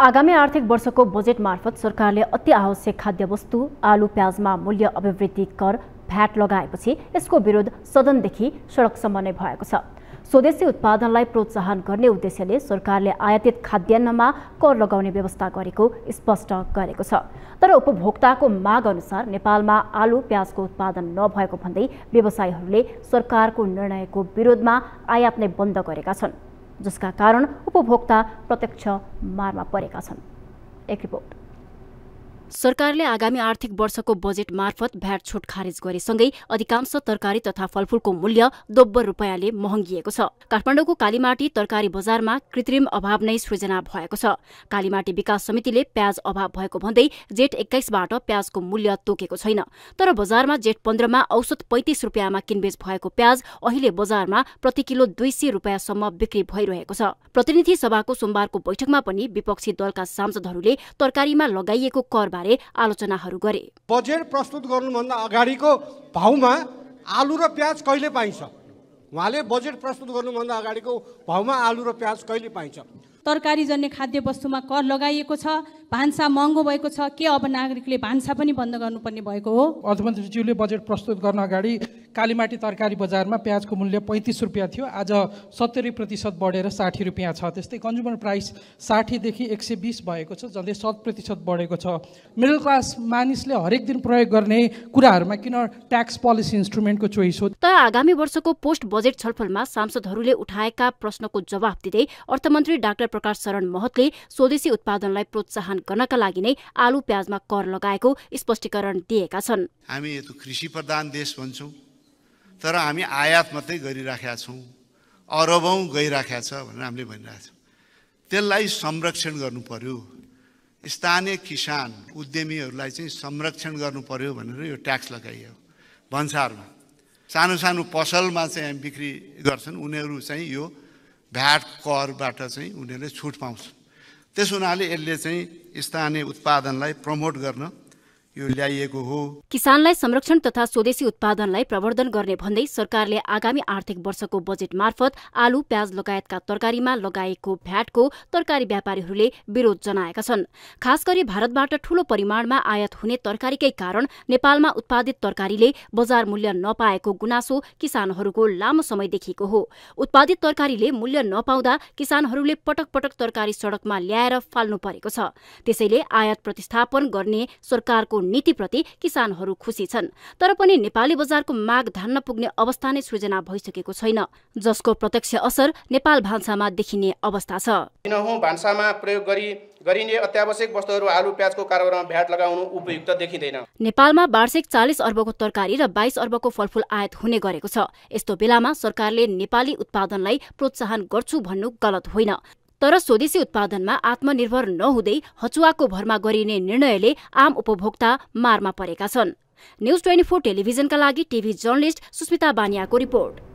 आगामी आर्थिक वर्षको बजेट मार्फत सरकारले अति आवश्यक खाद्यवस्तु आलु प्याजमा मूल्य अभिवृद्धि कर भ्याट लगाएपछि यसको विरोध सदनदेखि सडकसम्म नै भएको छ स्वदेशी उत्पादनलाई प्रोत्साहन गर्ने उद्देश्यले सरकारले आयातित खाद्यान्नमा कर लगाउने व्यवस्था गरेको स्पष्ट गरेको छ तर उपभोक्ताको माग अनुसार नेपालमा आलु प्याजको उत्पादन नभएको भन्दै व्यवसायीहरूले सरकारको निर्णयको विरोधमा आयात नै बन्द गरेका छन् जसका कारण उपभोक्ता प्रत्यक्ष मारमा परेका छन् एक रिपोर्ट सरकारले आगामी आर्थिक वर्षको बजेट मार्फत भ्याट छुट खारेज गरेसँगै अधिकांश तरकारी तथा फलफूलको मूल्य दोब्बर रूपियाँले महँगिएको छ काठमाडौँको कालीमाटी तरकारी बजारमा कृत्रिम अभाव नै सृजना भएको छ कालीमाटी विकास समितिले प्याज अभाव भएको भन्दै जेठ एक्काइसबाट प्याजको मूल्य तोकेको छैन तर बजारमा जेठ पन्ध्रमा औसत पैंतिस रूपियाँमा किनबेच भएको प्याज अहिले बजारमा प्रति किलो दुई सय रूपियाँसम्म बिक्री भइरहेको छ प्रतिनिधि सभाको सोमबारको बैठकमा पनि विपक्षी दलका सांसदहरूले तरकारीमा लगाइएको करबारे बारे आलोचनाहरू गरे बजेट प्रस्तुत गर्नुभन्दा अगाडिको भाउमा आलु र प्याज कहिले पाइन्छ उहाँले बजेट प्रस्तुत गर्नुभन्दा अगाडिको भाउमा आलु र प्याज कहिले पाइन्छ तरकारी खाद्य वस्तुमा कर लगाइएको छ भान्सा महँगो भएको छ के अब नागरिकले भान्सा पनि बन्द गर्नुपर्ने भएको हो अर्थमन्त्रीज्यूले बजेट प्रस्तुत गर्न अगाडि कालीमाटी तरकारी बजारमा प्याजको मूल्य पैँतिस रुपियाँ थियो आज सत्तरी प्रतिशत बढेर साठी रुपियाँ छ त्यस्तै कन्ज्युमर प्राइस साठीदेखि एक सय बिस भएको छ झन्डै सत प्रतिशत बढेको छ मिडल क्लास मानिसले हरेक दिन प्रयोग गर्ने कुराहरूमा किन ट्याक्स पोलिसी इन्स्ट्रुमेन्टको चोइस हो तर आगामी वर्षको पोस्ट बजेट छलफलमा सांसदहरूले उठाएका प्रश्नको जवाफ दिँदै अर्थमन्त्री डाक्टर प्रकाश शरण महतले स्वदेशी उत्पादनलाई प्रोत्साहन गर्नका लागि नै आलु प्याजमा कर लगाएको स्पष्टीकरण दिएका छन् हामी यो कृषि प्रधान देश भन्छौँ तर हामी आयात मात्रै गरिराखेका छौँ अरबौँ गइराखेका छ भनेर हामीले भनिरहेको छौँ त्यसलाई संरक्षण गर्नु पर्यो स्थानीय किसान उद्यमीहरूलाई चाहिँ संरक्षण गर्नु पर्यो भनेर यो ट्याक्स लगाइयो भन्सारमा सानो सानो पसलमा चाहिँ हामी बिक्री गर्छन् उनीहरू चाहिँ यो भ्याट करबाट चाहिँ उनीहरूले छुट पाउँछ त्यस हुनाले यसले चाहिँ स्थानीय उत्पादनलाई प्रमोट गर्न यो ल्याइएको हो किसानलाई संरक्षण तथा स्वदेशी उत्पादनलाई प्रवर्धन गर्ने भन्दै सरकारले आगामी आर्थिक वर्षको बजेट मार्फत आलु प्याज लगायतका तरकारीमा लगाएको भ्याटको तरकारी व्यापारीहरूले विरोध जनाएका छन् खास गरी भारतबाट ठूलो परिमाणमा आयात हुने तरकारीकै कारण नेपालमा उत्पादित तरकारीले बजार मूल्य नपाएको गुनासो किसानहरूको लामो समय देखिएको हो उत्पादित तरकारीले मूल्य नपाउँदा किसानहरूले पटक पटक तरकारी सड़कमा ल्याएर फाल्नु परेको छ त्यसैले आयात प्रतिस्थापन गर्ने सरकारको नीतिप्रति किसानहरू खुसी छन् तर पनि नेपाली बजारको माग धान्न पुग्ने अवस्था नै सृजना भइसकेको छैन जसको प्रत्यक्ष असर नेपाल भान्सामा देखिने अवस्था छ भान्सामा प्रयोग गरी गरिने अत्यावश्यक वस्तुहरू आलु प्याजको कारोबारमा भ्याट लगाउनु उपयुक्त देखिँदैन नेपालमा वार्षिक चालिस अर्बको तरकारी र बाइस अर्बको फलफूल आयात हुने गरेको छ यस्तो बेलामा सरकारले नेपाली उत्पादनलाई प्रोत्साहन गर्छु भन्नु गलत होइन तर स्वदेशी उत्पादनमा आत्मनिर्भर नहुँदै हचुवाको भरमा गरिने निर्णयले आम उपभोक्ता मारमा परेका छन् न्युज ट्वेन्टी फोर टेलिभिजनका लागि टिभी जर्नलिस्ट सुस्मिता बानियाको रिपोर्ट